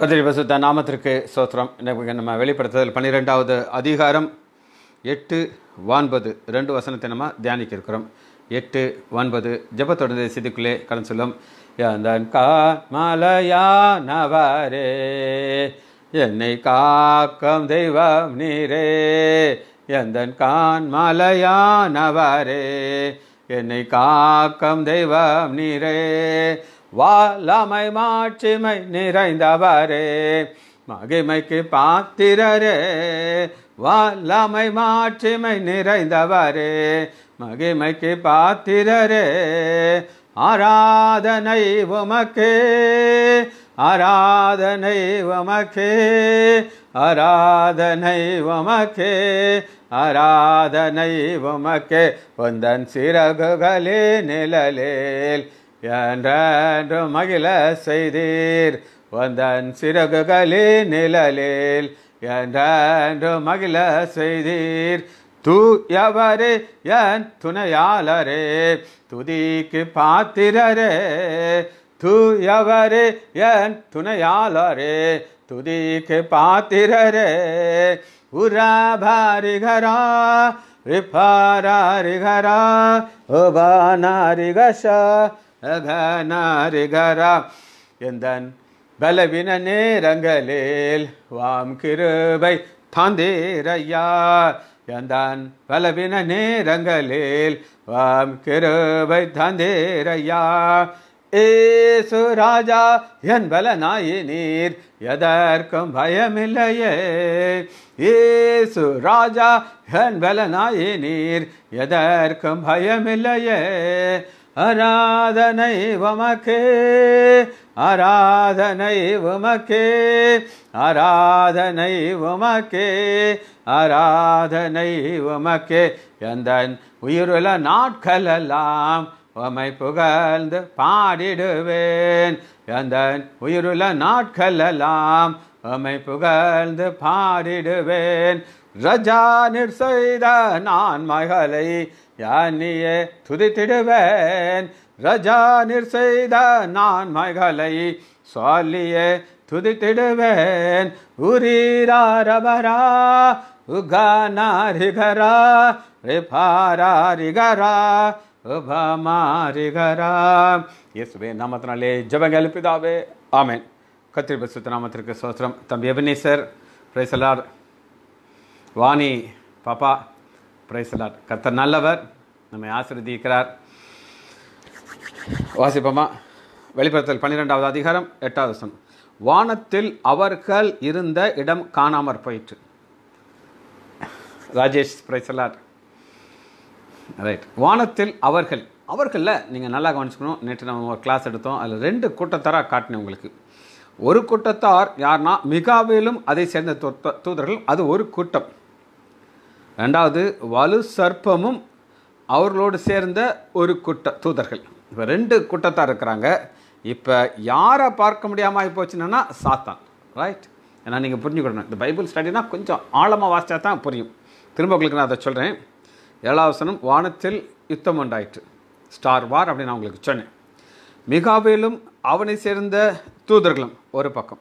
கதிரி பசுத்த நாமத்திற்கு சோத்திரம் நம்ம வெளிப்படுத்துதல் பன்னிரெண்டாவது அதிகாரம் எட்டு ஒன்பது ரெண்டு வசனத்தை நம்ம தியானிக்க இருக்கிறோம் எட்டு ஒன்பது ஜபத்தொடர்ந்து சிதுக்குள்ளே கடன் சொல்லும் எந்தன் கா மலையானவரே என்னை காக்கம் தெய்வம் நீரே எந்தன் கான் மலையானவரே என்னை காக்கம் தெய்வம் நீரே வாழமை மாட்சிமை நிறைந்தவரே மகிமைக்கு பாத்திரரே வாழமை மாட்சிமை நிறைந்தவரே மகிமைக்கு பாத்திரரே ஆராதனை உமக்கே ஆராதனை உமக்கே ஆராதனை உமக்கே ஆராதனை உமக்கே பொந்தன் சிறகுகளே நிழலேல் என்றென்று மகிழ செய்தீர் வந்தன் சிறகுகளே நிழலில் என்றென்று மகிழ செய்தீர் தூ தூயவரே என் துணையாளரே துதிக்கு பாத்திரரே தூ தூயவரே என் துணையாளரே துதிக்கு பாத்திரரே உராபாரிகரா ரிபாரிகரா உபானாரிகஷ அதனாரிகரா எந்தன் பலவின நேரங்களில் வாம் கிருபை தாந்தேரையா எந்தான் பலவின நேரங்களில் வாம் கிருபை தாந்தேரையா ஏசு ராஜா என் பலனாயினீர் எதற்கும் பயமில்லையே ஏசு ராஜா என் பலனாயினீர் எதற்கும் பயமில்லையே ஆராதனை உமக்கே ஆராதனை உமக்கே ஆராதனை உமக்கே ஆராதனை உமக்கே எந்தன் உயிருள நாட்களெல்லாம் உமை புகழ்ந்து பாடிடுவேன் எந்தன் உயிருள நாட்களெல்லாம் உமை புகழ்ந்து பாடிடுவேன் ரஜா செய்த நான் மகளை யானியே துதித்திடுவேன் ரஜா செய்த நான் மகளை சொல்லியே துதித்திடுவேன் உரீராரபரா உகானாரிகரா ரிபாரிகரா உபமாரிகரா இயேசுவே நாமத்தினாலே ஜபங்கள் பிதாவே ஆமேன் கத்திரிபசுத்த நாமத்திற்கு சோத்திரம் தம்பி எபினேசர் பிரைசலார் வாணி பாப்பா பிரைசலாட் கத்த நல்லவர் நம்மை ஆசிர்வதிக்கிறார் வாசிப்பமா வெளிப்படுத்தல் பன்னிரெண்டாவது அதிகாரம் எட்டாவது சொன்ன வானத்தில் அவர்கள் இருந்த இடம் காணாமற் போயிற்று ராஜேஷ் பிரைசலாட் ரைட் வானத்தில் அவர்கள் அவர்களில் நீங்கள் நல்லா கவனிச்சுக்கணும் நேற்று நம்ம ஒரு கிளாஸ் எடுத்தோம் அதில் ரெண்டு கூட்டத்தாராக காட்டினேன் உங்களுக்கு ஒரு கூட்டத்தார் யார்னா மிகாவிலும் அதை சேர்ந்த தூதர்கள் அது ஒரு கூட்டம் ரெண்டாவது வலு சர்ப்பமும் அவர்களோடு சேர்ந்த ஒரு குட்ட தூதர்கள் இப்போ ரெண்டு குட்டத்தாக இருக்கிறாங்க இப்போ யாரை பார்க்க முடியாமல் ஆகி போச்சுன்னா சாத்தான் ரைட் ஏன்னா நீங்கள் புரிஞ்சுக்கணும் இந்த பைபிள் ஸ்டடினா கொஞ்சம் ஆழமாக வாசித்தா தான் புரியும் திரும்ப உங்களுக்கு நான் அதை சொல்கிறேன் ஏழாவசனம் வானத்தில் யுத்தம் உண்டாயிற்று ஸ்டார் வார் அப்படின்னு நான் உங்களுக்கு சொன்னேன் மிகாவிலும் அவனை சேர்ந்த தூதர்களும் ஒரு பக்கம்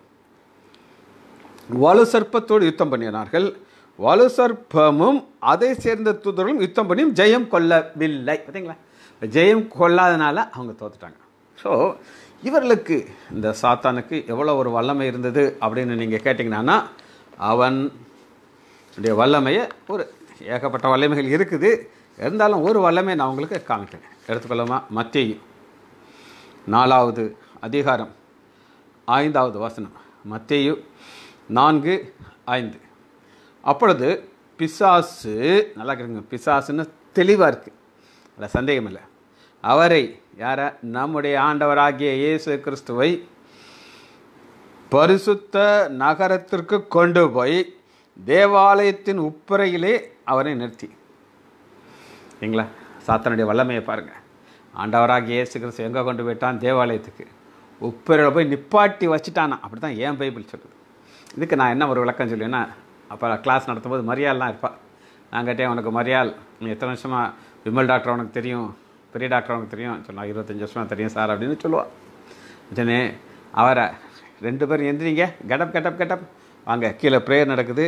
வலு சர்ப்பத்தோடு யுத்தம் பண்ணினார்கள் சர்ப்பமும் அதை சேர்ந்த தூதர்களும் யுத்தம் பண்ணியும் ஜெயம் கொள்ளவில்லை பார்த்தீங்களா ஜெயம் கொள்ளாதனால அவங்க தோத்துட்டாங்க ஸோ இவர்களுக்கு இந்த சாத்தானுக்கு எவ்வளோ ஒரு வல்லமை இருந்தது அப்படின்னு நீங்கள் கேட்டிங்கன்னா அவன் வல்லமையை ஒரு ஏகப்பட்ட வல்லமைகள் இருக்குது இருந்தாலும் ஒரு வல்லமை நான் உங்களுக்கு காமிக்கிறேன் எடுத்துக்கொள்ளாமா மத்தியும் நாலாவது அதிகாரம் ஐந்தாவது வசனம் மத்தியு நான்கு ஐந்து அப்பொழுது பிசாசு நல்லா கேளுங்க பிசாசுன்னு தெளிவாக இருக்குது அதில் சந்தேகம் இல்லை அவரை யாரை நம்முடைய ஆண்டவராகிய இயேசு கிறிஸ்துவை பரிசுத்த நகரத்திற்கு கொண்டு போய் தேவாலயத்தின் உப்புறையிலே அவரை நிறுத்தி சரிங்களா சாத்தனுடைய வல்லமையை பாருங்கள் ஆண்டவராக இயேசு கிறிஸ்து எங்கே கொண்டு போயிட்டான் தேவாலயத்துக்கு உப்பறையில் போய் நிப்பாட்டி வச்சுட்டானா அப்படி தான் ஏன் பைபிள் சொல்லுது இதுக்கு நான் என்ன ஒரு விளக்கம் சொல்லுவேன்னா அப்போ கிளாஸ் நடத்தும்போது மரியாதெல்லாம் இருப்பாள் நான் கேட்டேன் உனக்கு மரியாள் நீ எத்தனை வருஷமாக விமல் டாக்டர் உனக்கு தெரியும் பெரிய டாக்டர் உனக்கு தெரியும் சொன்னால் இருபத்தஞ்சி வருஷமாக தெரியும் சார் அப்படின்னு சொல்லுவாள் உடனே அவரை ரெண்டு பேரும் எந்திரிங்க கெட்டப் கெட்டப் கெட்டப் வாங்க கீழே ப்ரேயர் நடக்குது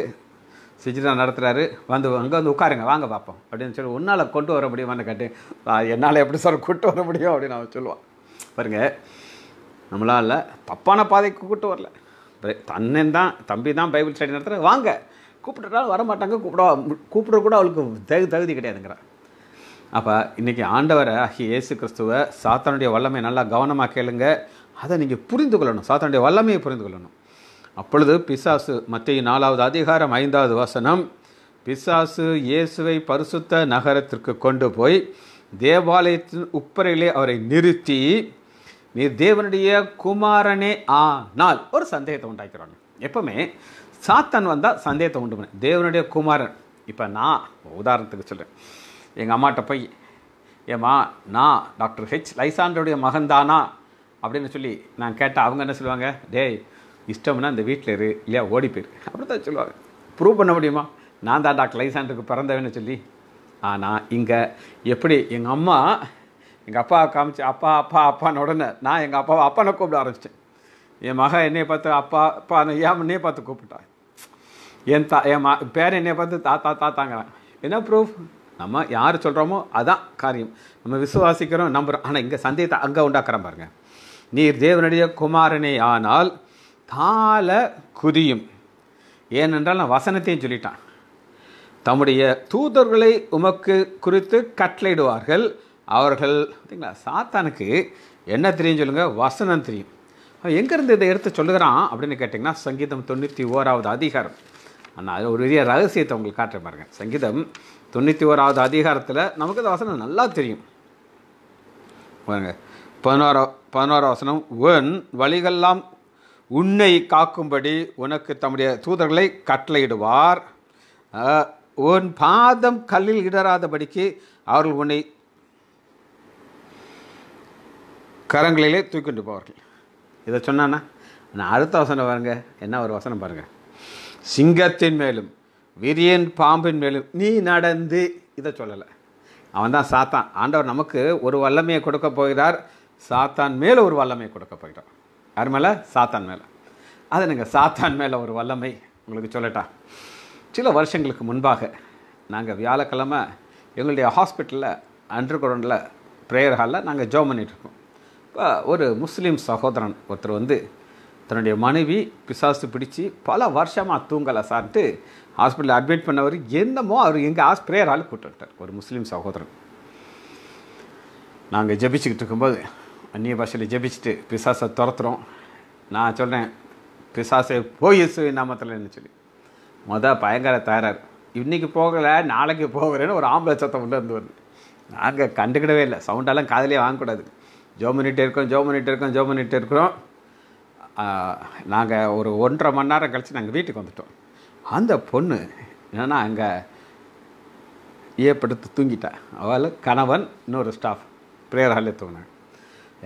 சிஜிதா நடத்துகிறாரு வந்து அங்கே வந்து உட்காருங்க வாங்க பார்ப்போம் அப்படின்னு சொல்லி உன்னால் கொண்டு வர முடியுமான்னு கேட்டு என்னால் எப்படி சார் கூப்பிட்டு வர முடியும் அப்படின்னு அவன் சொல்லுவான் பாருங்கள் நம்மளால் தப்பான பாதைக்கு கூப்பிட்டு வரல தன்னன் தான் தம்பி தான் பைபிள் ஸ்டடி நடத்துகிறேன் வாங்க கூப்பிட்டுட்டாலும் வரமாட்டாங்க கூப்பிடா கூப்பிட கூட அவளுக்கு தகு தகுதி கிடையாதுங்கிறான் அப்போ இன்றைக்கி ஆண்டவரை இயேசு கிறிஸ்துவை சாத்தானுடைய வல்லமை நல்லா கவனமாக கேளுங்க அதை நீங்கள் புரிந்து கொள்ளணும் சாத்தானுடைய வல்லமையை புரிந்து கொள்ளணும் அப்பொழுது பிசாசு மத்திய நாலாவது அதிகாரம் ஐந்தாவது வசனம் பிசாசு இயேசுவை பரிசுத்த நகரத்திற்கு கொண்டு போய் தேவாலயத்தின் உப்பரையிலே அவரை நிறுத்தி நீ தேவனுடைய குமாரனே ஆனால் ஒரு சந்தேகத்தை உண்டாக்கிறாங்க எப்பவுமே சாத்தன் வந்தால் சந்தேகத்தை உண்டு பண்ணேன் தேவனுடைய குமாரன் இப்போ நான் உதாரணத்துக்கு சொல்கிறேன் எங்கள் அம்மாட்ட போய் ஏம்மா நான் டாக்டர் ஹெச் லைசாண்டருடைய மகன்தானா அப்படின்னு சொல்லி நான் கேட்டால் அவங்க என்ன சொல்லுவாங்க டேய் இஷ்டம்னா இந்த வீட்டில் இரு இல்லையா ஓடி போயிரு அப்படி தான் சொல்லுவாங்க ப்ரூவ் பண்ண முடியுமா நான் தான் டாக்டர் லைசாண்டருக்கு பிறந்தவன்னு சொல்லி ஆனால் இங்கே எப்படி எங்கள் அம்மா எங்கள் அப்பா காமிச்சு அப்பா அப்பா அப்பான்னு உடனே நான் எங்கள் அப்பாவை அப்பானை கூப்பிட ஆரம்பிச்சிட்டேன் என் மகன் என்னையை பார்த்து அப்பா அப்பா ஏன் என்னையை பார்த்து கூப்பிட்டான் என் தா என் மா பேர் என்னை பார்த்து தாத்தா தாத்தாங்கிறான் என்ன ப்ரூஃப் நம்ம யார் சொல்கிறோமோ அதான் காரியம் நம்ம விசுவாசிக்கிறோம் நம்புகிறோம் ஆனால் இங்கே சந்தேகத்தை அங்கே உண்டாக்குறேன் பாருங்க நீர் தேவனுடைய குமாரனே ஆனால் தால குதியும் ஏனென்றால் நான் வசனத்தையும் சொல்லிட்டான் தம்முடைய தூதர்களை உமக்கு குறித்து கட்டளையிடுவார்கள் அவர்கள் பார்த்தீங்களா சாத்தானுக்கு என்ன தெரியும் சொல்லுங்கள் வசனம் தெரியும் எங்கேருந்து இதை எடுத்து சொல்லுகிறான் அப்படின்னு கேட்டிங்கன்னா சங்கீதம் தொண்ணூற்றி ஓராவது அதிகாரம் ஆனால் அதில் ஒரு பெரிய ரகசியத்தை உங்களுக்கு காட்ட பாருங்க சங்கீதம் தொண்ணூற்றி ஓராவது அதிகாரத்தில் நமக்கு அந்த வசனம் நல்லா தெரியும் பாருங்க பதினோரா பதினோரா வசனம் உன் வழிகள்லாம் உன்னை காக்கும்படி உனக்கு தம்முடைய தூதர்களை கட்டளையிடுவார் உன் பாதம் கல்லில் இடராதபடிக்கு அவர்கள் உன்னை கரங்களிலே தூக்கிட்டு போவார்கள் இதை சொன்னான்னா நான் அடுத்த வசனம் பாருங்கள் என்ன ஒரு வசனம் பாருங்கள் சிங்கத்தின் மேலும் விரியன் பாம்பின் மேலும் நீ நடந்து இதை சொல்லலை அவன் தான் சாத்தான் ஆண்டவர் நமக்கு ஒரு வல்லமையை கொடுக்க போகிறார் சாத்தான் மேலே ஒரு வல்லமையை கொடுக்க போகிறார் யார் மேலே சாத்தான் மேலே அது நீங்கள் சாத்தான் மேலே ஒரு வல்லமை உங்களுக்கு சொல்லட்டா சில வருஷங்களுக்கு முன்பாக நாங்கள் வியாழக்கிழமை எங்களுடைய ஹாஸ்பிட்டலில் அண்டர் கிரவுண்டில் ப்ரேயர் ஹாலில் நாங்கள் ஜோ பண்ணிகிட்ருக்கோம் இப்போ ஒரு முஸ்லீம் சகோதரன் ஒருத்தர் வந்து தன்னுடைய மனைவி பிசாசு பிடிச்சி பல வருஷமாக தூங்கலை சார்ட்டு ஹாஸ்பிட்டலில் அட்மிட் பண்ணவர் என்னமோ அவர் எங்கள் ஆஸ் ப்ரேயரால் கூப்பிட்டுட்டார் ஒரு முஸ்லீம் சகோதரன் நாங்கள் ஜபிச்சுக்கிட்டு இருக்கும்போது அந்நிய பாஷையில் ஜபிச்சுட்டு பிசாசை துரத்துறோம் நான் சொல்கிறேன் பிசாசை போயசு நாமத்தில்னு சொல்லி மொதல் பயங்கர தயாரார் இன்றைக்கி போகலை நாளைக்கு போகிறேன்னு ஒரு ஆம்பளை சத்தம் உள்ளே இருந்து வருது நாங்கள் கண்டுக்கிடவே இல்லை சவுண்டெல்லாம் காதலே வாங்கக்கூடாது ஜோ பண்ணிகிட்டே இருக்கோம் ஜோ பண்ணிகிட்டே இருக்கோம் ஜோ பண்ணிகிட்டே இருக்கிறோம் நாங்கள் ஒரு ஒன்றரை மணி நேரம் கழித்து நாங்கள் வீட்டுக்கு வந்துட்டோம் அந்த பொண்ணு என்னென்னா அங்கே ஏப்படுத்து தூங்கிட்டேன் அவள் கணவன் இன்னொரு ஸ்டாஃப் ப்ரேயர் ஹாலே தூங்கினாங்க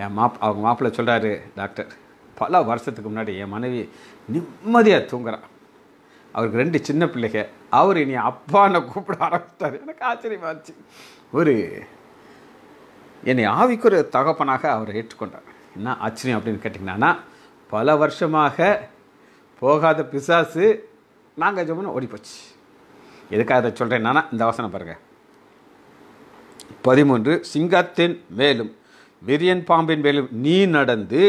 என் மாப் அவங்க மாப்பிள்ளை சொல்கிறாரு டாக்டர் பல வருஷத்துக்கு முன்னாடி என் மனைவி நிம்மதியாக தூங்குறான் அவருக்கு ரெண்டு சின்ன பிள்ளைகள் அவர் இனி அப்பான்னு கூப்பிட ஆரம்பித்தார் எனக்கு ஆச்சரியமாச்சு ஒரு என்னை ஒரு தகப்பனாக அவர் ஏற்றுக்கொண்டார் என்ன ஆச்சரியம் அப்படின்னு கேட்டிங்கன்னா பல வருஷமாக போகாத பிசாசு நாங்கள் ஜம்முன்னு ஓடிப்போச்சு எதுக்காக அதை சொல்கிறேன் இந்த வசனம் பாருங்கள் பதிமூன்று சிங்கத்தின் மேலும் விரியன் பாம்பின் மேலும் நீ நடந்து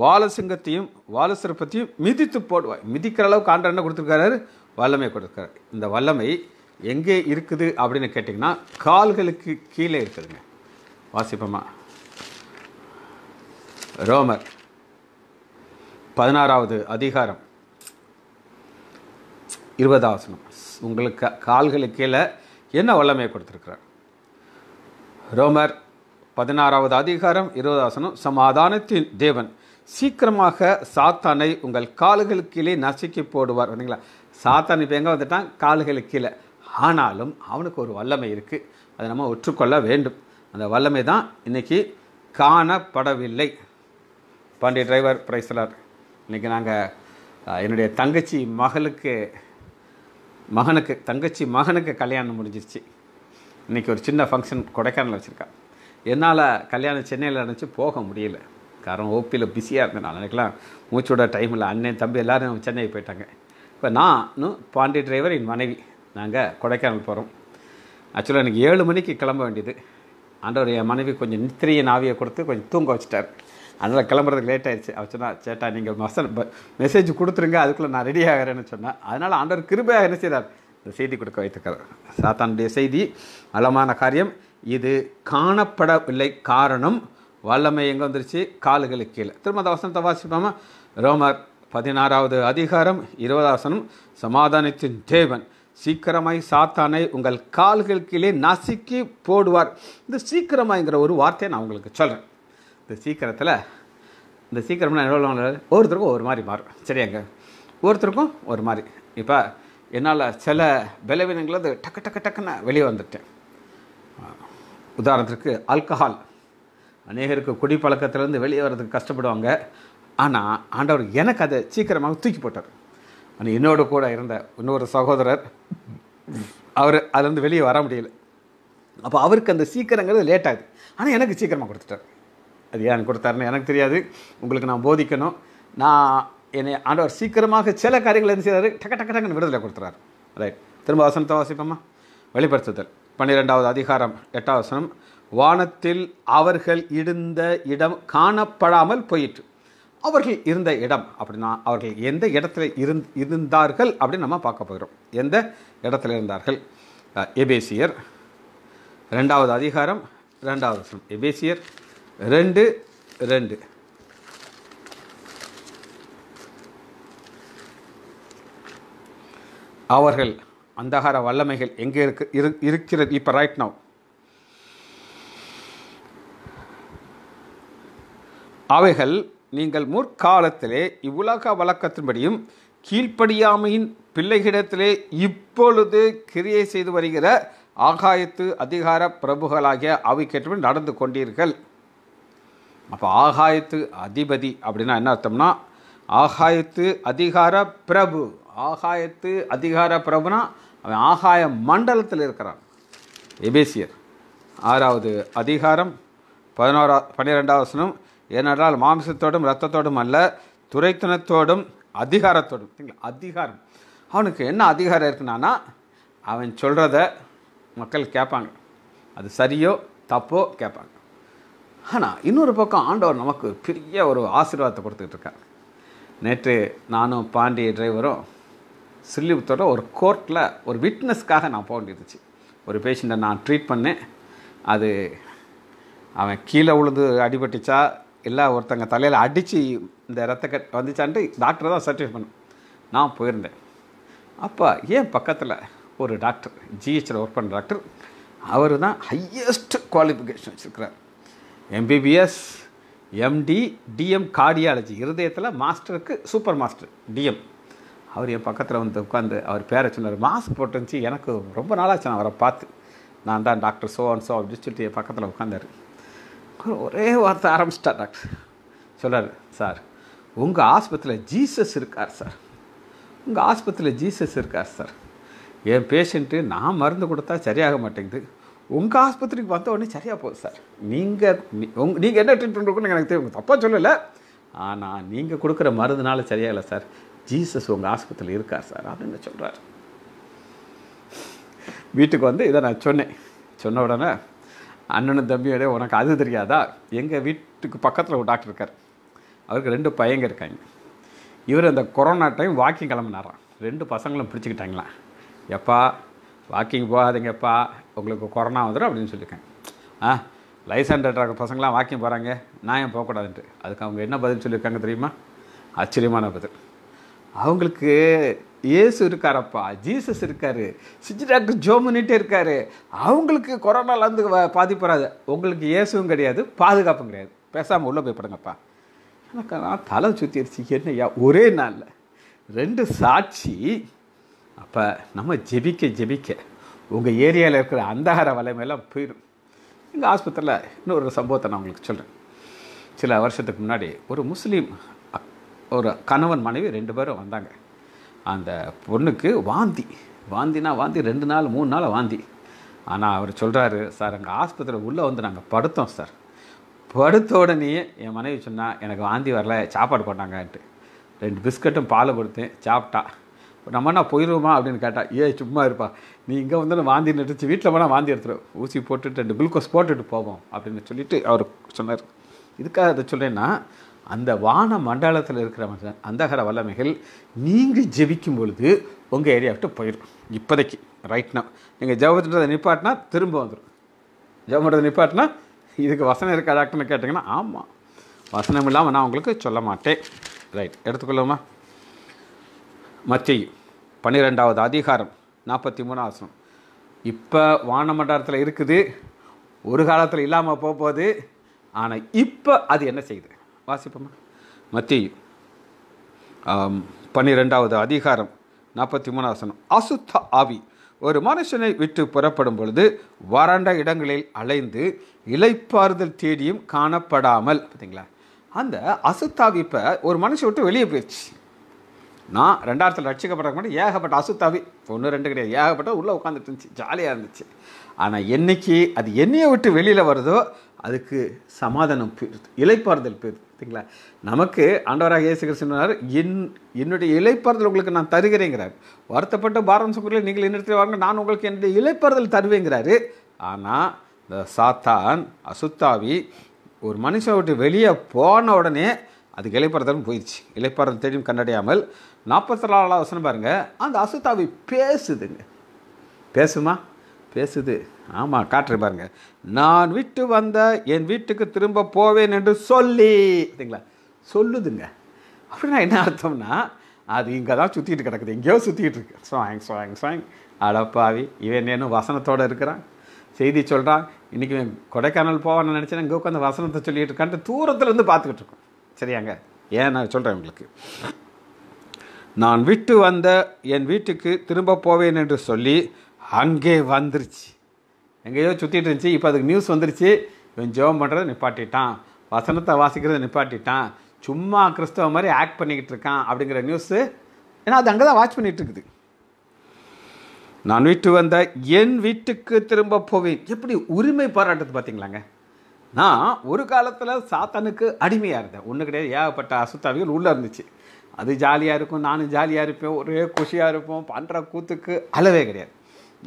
பாலசிங்கத்தையும் வாலசிறப்பத்தையும் மிதித்து போடுவாய் மிதிக்கிற அளவுக்கு ஆண்டு என்ன கொடுத்துருக்காரு வல்லமை கொடுத்துருக்காரு இந்த வல்லமை எங்கே இருக்குது அப்படின்னு கேட்டிங்கன்னா கால்களுக்கு கீழே இருக்குதுங்க வாசிப்பமா ரோமர் பதினாறாவது அதிகாரம் இருபதாவசனம் உங்களுக்கு கால்களுக்கு கீழே என்ன வல்லமையை கொடுத்துருக்குறார் ரோமர் பதினாறாவது அதிகாரம் இருபதாசனம் சமாதானத்தின் தேவன் சீக்கிரமாக சாத்தானை உங்கள் கால்களுக்கு கீழே நசுக்கி போடுவார் பார்த்தீங்களா சாத்தான் இப்போ எங்கே வந்துட்டான் கால்களுக்கு கீழே ஆனாலும் அவனுக்கு ஒரு வல்லமை இருக்குது அதை நம்ம ஒற்றுக்கொள்ள வேண்டும் அந்த வல்லமை தான் இன்றைக்கி காணப்படவில்லை பாண்டிய டிரைவர் பிரைஸ்லார் இன்றைக்கி நாங்கள் என்னுடைய தங்கச்சி மகளுக்கு மகனுக்கு தங்கச்சி மகனுக்கு கல்யாணம் முடிஞ்சிருச்சு இன்றைக்கி ஒரு சின்ன ஃபங்க்ஷன் கொடைக்கானல் வச்சுருக்கா என்னால் கல்யாணம் சென்னையில் நினச்சி போக முடியல காரணம் ஓபியில் பிஸியாக இருந்தேன் நினைக்கலாம் மூச்சோட டைமில் அண்ணன் தம்பி எல்லோரும் சென்னை போயிட்டாங்க இப்போ நான் பாண்டி டிரைவர் என் மனைவி நாங்கள் கொடைக்கானல் போகிறோம் ஆக்சுவலாக எனக்கு ஏழு மணிக்கு கிளம்ப வேண்டியது ஆண்டவர் என் மனைவி கொஞ்சம் நித்திரையின் ஆவியை கொடுத்து கொஞ்சம் தூங்க வச்சுட்டார் அதனால் கிளம்புறதுக்கு லேட் ஆயிடுச்சு அவர் சொன்னால் சேட்டா நீங்கள் மசல் மெசேஜ் கொடுத்துருங்க அதுக்குள்ளே நான் ரெடி ஆகிறேன்னு சொன்னேன் அதனால் ஆண்டவர் கிருபையாக என்ன செய்தார் இந்த செய்தி கொடுக்க வைத்துக்கிறார் சாத்தானுடைய செய்தி வளமான காரியம் இது காணப்படவில்லை காரணம் வல்லமை எங்கே வந்துருச்சு கால்களுக்கு கீழே திரும்ப அந்த வசனத்தை வாசிப்போமா ரோமர் பதினாறாவது அதிகாரம் இருபதாசனம் சமாதானத்தின் தேவன் சீக்கிரமாய் சாத்தானை உங்கள் கால்கள் கீழே நசுக்கி போடுவார் இந்த சீக்கிரமாய்ங்கிற ஒரு வார்த்தையை நான் உங்களுக்கு சொல்கிறேன் இந்த சீக்கிரத்தில் இந்த சீக்கிரம்னா எவ்வளோ ஒவ்வொருத்தருக்கும் ஒரு மாதிரி மாறும் சரியாங்க ஒவ்வொருத்தருக்கும் ஒரு மாதிரி இப்போ என்னால் சில பலவீனங்கள் அது டக்கு டக்கு டக்குன்னு வெளியே வந்துட்டேன் உதாரணத்துக்கு ஆல்கஹால் அநேகருக்கு பழக்கத்துலேருந்து வெளியே வர்றதுக்கு கஷ்டப்படுவாங்க ஆனால் ஆண்டவர் எனக்கு அதை சீக்கிரமாக தூக்கி போட்டார் ஆனால் என்னோட கூட இருந்த இன்னொரு சகோதரர் அவர் அதுலேருந்து வெளியே வர முடியல அப்போ அவருக்கு அந்த சீக்கிரங்கிறது லேட் ஆகுது ஆனால் எனக்கு சீக்கிரமாக கொடுத்துட்டார் அது ஏன் கொடுத்தாருன்னு எனக்கு தெரியாது உங்களுக்கு நான் போதிக்கணும் நான் என்னை ஆண்டவர் சீக்கிரமாக சில காரியங்கள் என்ன செய்கிறாரு டக்க டக்க டக்குன்னு விடுதலை கொடுத்துறாரு ரைட் திரும்ப வசனத்தை வாசிப்போம்மா வெளிப்படுத்துதல் பன்னிரெண்டாவது அதிகாரம் எட்டாவது வசனம் வானத்தில் அவர்கள் இருந்த இடம் காணப்படாமல் போயிற்று அவர்கள் இருந்த இடம் அப்படின்னா அவர்கள் எந்த இடத்துல இருந் இருந்தார்கள் அப்படின்னு நம்ம பார்க்க போகிறோம் எந்த இடத்துல இருந்தார்கள் எபேசியர் ரெண்டாவது அதிகாரம் ரெண்டாவது வசனம் எபேசியர் ரெண்டு ரெண்டு அவர்கள் அந்தகார வல்லமைகள் எங்கே இருக்கு இரு இருக்கிறது இப்போ ரைட் நவ் அவைகள் நீங்கள் முற்காலத்திலே இவ்வுலக வழக்கத்தின்படியும் கீழ்ப்படியாமையின் பிள்ளைகளிடத்திலே இப்பொழுது கிரியை செய்து வருகிற ஆகாயத்து அதிகார பிரபுகளாகிய அவை கேட்டபடி நடந்து கொண்டீர்கள் அப்போ ஆகாயத்து அதிபதி அப்படின்னா என்ன அர்த்தம்னா ஆகாயத்து அதிகார பிரபு ஆகாயத்து அதிகார பிரபுனா அவன் ஆகாய மண்டலத்தில் இருக்கிறான் எபேசியர் ஆறாவது அதிகாரம் பதினோரா பன்னிரெண்டாவது வசனம் ஏனென்றால் மாம்சத்தோடும் ரத்தத்தோடும் அல்ல துறைத்தினத்தோடும் அதிகாரத்தோடும் அதிகாரம் அவனுக்கு என்ன அதிகாரம் இருக்குனானா அவன் சொல்கிறத மக்கள் கேட்பாங்க அது சரியோ தப்போ கேட்பாங்க ஆனால் இன்னொரு பக்கம் ஆண்டவர் நமக்கு பெரிய ஒரு ஆசீர்வாதத்தை கொடுத்துக்கிட்டு நேற்று நானும் பாண்டிய டிரைவரும் சில்லிபுத்தோட ஒரு கோர்ட்டில் ஒரு விட்னஸ்க்காக நான் போக வேண்டியிருந்துச்சு ஒரு பேஷண்ட்டை நான் ட்ரீட் பண்ணேன் அது அவன் கீழே உழுது அடிபட்டுச்சா இல்லை ஒருத்தங்க தலையில் அடித்து இந்த ரத்த கட் வந்துச்சான்ட்டு டாக்டரை தான் சர்டிஃபை பண்ணும் நான் போயிருந்தேன் அப்போ ஏன் பக்கத்தில் ஒரு டாக்டர் ஜிஹெச்சில் ஒர்க் பண்ணுற டாக்டர் அவர் தான் ஹையஸ்ட் குவாலிஃபிகேஷன் வச்சுருக்கிறார் எம்பிபிஎஸ் எம்டி டிஎம் கார்டியாலஜி இருதயத்தில் மாஸ்டருக்கு சூப்பர் மாஸ்டர் டிஎம் அவர் என் பக்கத்தில் வந்து உட்காந்து அவர் பேரை சொன்னார் மாஸ்க் போட்டுருந்துச்சு எனக்கு ரொம்ப நாளாச்சு நான் அவரை பார்த்து நான் தான் டாக்டர் சோ அண்ட் சோ அப்படின்னு சொல்லிட்டு என் பக்கத்தில் உட்காந்தார் ஒரே வார்த்தை ஆரம்பிச்சிட்டார் டாக்டர் சொல்கிறார் சார் உங்கள் ஆஸ்பத்திரியில் ஜீசஸ் இருக்கார் சார் உங்கள் ஆஸ்பத்திரியில் ஜீசஸ் இருக்கார் சார் என் பேஷண்ட்டு நான் மருந்து கொடுத்தா சரியாக மாட்டேங்குது உங்கள் ஆஸ்பத்திரிக்கு வந்த உடனே சரியாக போகுது சார் நீங்கள் உங் நீங்கள் என்ன ட்ரீட்மெண்ட் இருக்குன்னு எனக்கு தெரியும் தப்பாக சொல்லலை ஆனால் நீங்கள் கொடுக்குற மருந்துனால சரியாக இல்லை சார் ஜீசஸ் உங்கள் ஆஸ்பத்திரியில் இருக்கார் சார் அப்படின்னு சொல்கிறார் வீட்டுக்கு வந்து இதை நான் சொன்னேன் சொன்ன உடனே அண்ணனும் தம்பியோட உனக்கு அது தெரியாதா எங்கள் வீட்டுக்கு பக்கத்தில் ஒரு டாக்டர் இருக்கார் அவருக்கு ரெண்டு பையங்க இருக்காங்க இவர் அந்த கொரோனா டைம் வாக்கிங் கிளம்புனாராம் ரெண்டு பசங்களும் பிடிச்சிக்கிட்டாங்களாம் எப்பா வாக்கிங் போகாதீங்கப்பா உங்களுக்கு கொரோனா வந்துடும் அப்படின்னு சொல்லியிருக்கேன் ஆ லைசன் ட்ராக பசங்களாம் வாக்கிங் போகிறாங்க நான் ஏன் போகக்கூடாதுன்ட்டு அதுக்கு அவங்க என்ன பதில் சொல்லியிருக்காங்க தெரியுமா ஆச்சரியமான பதில் அவங்களுக்கு ஏசு இருக்காரப்பா ஜீசஸ் இருக்கார் சிஜி டாக்டர் ஜோமுனிட்டே இருக்கார் அவங்களுக்கு கொரோனாலேருந்து பாதிப்புறாது உங்களுக்கு ஏசுவும் கிடையாது பாதுகாப்பும் கிடையாது பேசாமல் உள்ளே போய் படுங்கப்பா எனக்கு நான் தலை சுற்றிடுச்சு என்னையா ஒரே நாளில் ரெண்டு சாட்சி அப்போ நம்ம ஜெபிக்க ஜெபிக்க உங்கள் ஏரியாவில் இருக்கிற அந்தகார வலைமையெல்லாம் போயிடும் எங்கள் ஆஸ்பத்திரியில் இன்னொரு சம்பவத்தை நான் உங்களுக்கு சொல்கிறேன் சில வருஷத்துக்கு முன்னாடி ஒரு முஸ்லீம் ஒரு கணவன் மனைவி ரெண்டு பேரும் வந்தாங்க அந்த பொண்ணுக்கு வாந்தி வாந்தினா வாந்தி ரெண்டு நாள் மூணு நாள் வாந்தி ஆனால் அவர் சொல்கிறாரு சார் எங்கள் ஆஸ்பத்திரி உள்ளே வந்து நாங்கள் படுத்தோம் சார் படுத்த உடனே என் மனைவி சொன்னால் எனக்கு வாந்தி வரல சாப்பாடு போட்டாங்கன்ட்டு ரெண்டு பிஸ்கட்டும் பால் கொடுத்தேன் சாப்பிட்டா நம்ம என்ன போயிடுவோமா அப்படின்னு கேட்டால் ஏ சும்மா இருப்பா நீ இங்கே வந்து வாந்தி நட்டுச்சு வீட்டில் போனால் வாந்தி எடுத்துடும் ஊசி போட்டுட்டு ரெண்டு குளுக்கோஸ் போட்டுட்டு போவோம் அப்படின்னு சொல்லிட்டு அவர் சொன்னார் இதுக்காக அதை சொல்கிறேன்னா அந்த வான மண்டலத்தில் இருக்கிற அந்தகர வல்லமைகள் நீங்கள் ஜெபிக்கும் பொழுது உங்கள் ஏரியா விட்டு போயிடும் இப்போதைக்கு ரைட்னா நீங்கள் ஜெபத்துன்றதை நிப்பாட்டினா திரும்ப வந்துடும் ஜெபம் நிப்பாட்டினா இதுக்கு வசனம் இருக்கா டாக்டர்னு கேட்டிங்கன்னா ஆமாம் வசனம் இல்லாமல் நான் உங்களுக்கு சொல்ல மாட்டேன் ரைட் எடுத்துக்கொள்ளுமா மத்தியும் பன்னிரெண்டாவது அதிகாரம் நாற்பத்தி மூணாவசனம் இப்போ வானமண்டலத்தில் இருக்குது ஒரு காலத்தில் இல்லாமல் போகுது ஆனால் இப்போ அது என்ன செய்யுது வாசிப்போமா மத்தியும் பன்னிரெண்டாவது அதிகாரம் நாற்பத்தி மூணாவசனம் அசுத்த ஆவி ஒரு மனுஷனை விட்டு புறப்படும் பொழுது வறண்ட இடங்களில் அலைந்து இலைப்பாறுதல் தேடியும் காணப்படாமல் பார்த்தீங்களா அந்த அசுத்தாவி இப்போ ஒரு மனுஷன் விட்டு வெளியே போயிடுச்சு நான் ரெண்டாயிரத்தில் ரட்சிக்கப்பட்டதுக்கு மட்டும் ஏகப்பட்ட அசுத்தாவி ஒன்று ரெண்டு கிடையாது ஏகப்பட்ட உள்ளே உட்காந்துட்டு இருந்துச்சு ஜாலியாக இருந்துச்சு ஆனால் என்னைக்கு அது என்னையை விட்டு வெளியில் வருதோ அதுக்கு சமாதானம் போயிடுது இலைப்பாறுதல் போயிடுது சரிங்களா நமக்கு ஆண்டவராக இயேசு சொன்னார் என் என்னுடைய இலைப்பாறுதல் உங்களுக்கு நான் தருகிறேங்கிறார் வருத்தப்பட்ட பாரம் சுக்கரில் நீங்கள் என்னிடத்தில் வாங்க நான் உங்களுக்கு என்னுடைய இலைப்பாறுதல் தருவேங்கிறாரு ஆனால் இந்த சாத்தான் அசுத்தாவி ஒரு மனுஷனை விட்டு வெளியே போன உடனே அதுக்கு இலைப்பாறுதலும் போயிடுச்சு இலைப்பாறுதல் தேடியும் கண்டடையாமல் நாற்பத்தி நாலாவது வசனம் பாருங்கள் அந்த அசுத்தாவி பேசுதுங்க பேசுமா பேசுது ஆமாம் காற்று பாருங்க நான் விட்டு வந்த என் வீட்டுக்கு திரும்ப போவேன் என்று சொல்லி சரிங்களா சொல்லுதுங்க அப்படின்னா என்ன அர்த்தம்னா அது இங்கே தான் சுற்றிட்டு கிடக்குது எங்கேயோ சுற்றிட்டு இருக்கு சுவாங் சுவாங் சுவாங் அடப்பாவி இவன் நேனும் வசனத்தோடு இருக்கிறான் செய்தி சொல்கிறான் இன்றைக்கி கொடைக்கானல் போவான்னு நினச்சேன்னா இங்கே உட்காந்து வசனத்தை சொல்லிகிட்டு இருக்கான்ட்டு தூரத்துலேருந்து பார்த்துக்கிட்டு இருக்கோம் சரியாங்க ஏன் நான் சொல்கிறேன் உங்களுக்கு நான் விட்டு வந்த என் வீட்டுக்கு திரும்ப போவேன் என்று சொல்லி அங்கே வந்துருச்சு எங்கேயோ சுற்றிட்டு இருந்துச்சு இப்போ அதுக்கு நியூஸ் வந்துருச்சு இவன் ஜெபம் பண்ணுறத நிப்பாட்டிட்டான் வசனத்தை வாசிக்கிறத நிப்பாட்டிட்டான் சும்மா கிறிஸ்தவ மாதிரி ஆக்ட் பண்ணிக்கிட்டு இருக்கான் அப்படிங்கிற நியூஸு ஏன்னா அது அங்கே தான் வாட்ச் பண்ணிகிட்டு இருக்குது நான் வீட்டு வந்த என் வீட்டுக்கு திரும்ப போவேன் எப்படி உரிமை பாராட்டுறது பார்த்தீங்களாங்க நான் ஒரு காலத்தில் சாத்தானுக்கு அடிமையாக இருந்தேன் ஒன்று கிடையாது ஏகப்பட்ட அசுத்தாவிகள் உள்ளே இருந்துச்சு அது ஜாலியாக இருக்கும் நானும் ஜாலியாக இருப்பேன் ஒரே குஷியாக இருப்போம் பண்ணுற கூத்துக்கு அளவே கிடையாது